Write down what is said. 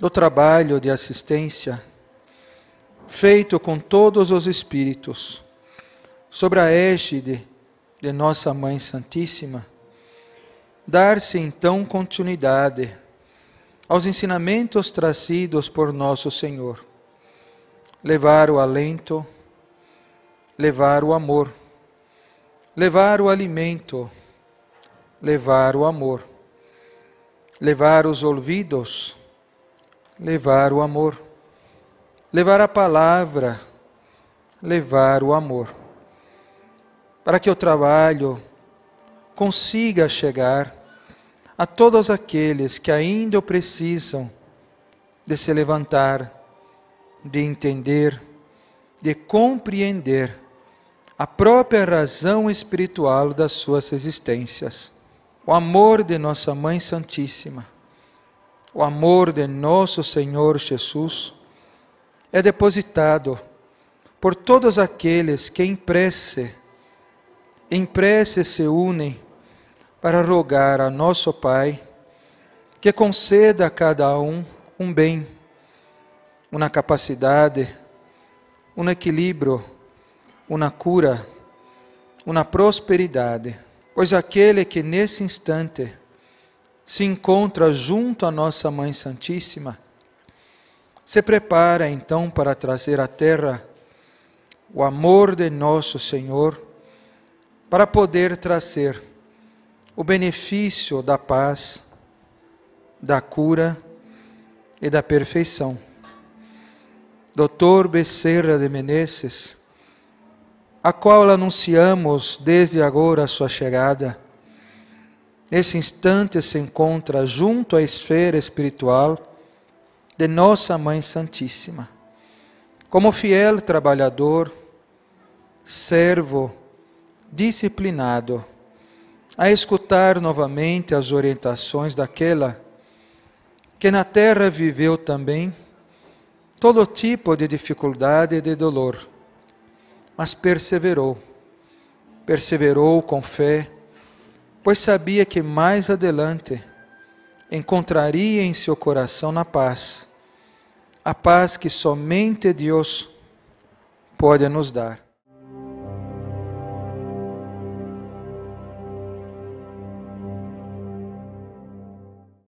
do trabalho de assistência feito com todos os espíritos sobre a égide de nossa Mãe Santíssima, dar-se então continuidade aos ensinamentos trazidos por nosso Senhor, levar o alento, levar o amor, levar o alimento, levar o amor, levar os ouvidos levar o amor. Levar a palavra, levar o amor. Para que o trabalho consiga chegar a todos aqueles que ainda precisam de se levantar, de entender, de compreender a própria razão espiritual das suas existências. O amor de Nossa Mãe Santíssima o amor de nosso Senhor Jesus é depositado por todos aqueles que em prece, em prece se unem para rogar a nosso Pai que conceda a cada um um bem, uma capacidade, um equilíbrio, uma cura, uma prosperidade, pois aquele que nesse instante se encontra junto à nossa Mãe Santíssima, se prepara então para trazer à terra o amor de nosso Senhor, para poder trazer o benefício da paz, da cura e da perfeição. Doutor Becerra de Menezes, a qual anunciamos desde agora a sua chegada, nesse instante se encontra junto à esfera espiritual de Nossa Mãe Santíssima. Como fiel trabalhador, servo, disciplinado, a escutar novamente as orientações daquela que na terra viveu também todo tipo de dificuldade e de dolor, mas perseverou, perseverou com fé, pois sabia que mais adelante encontraria em seu coração na paz, a paz que somente Deus pode nos dar.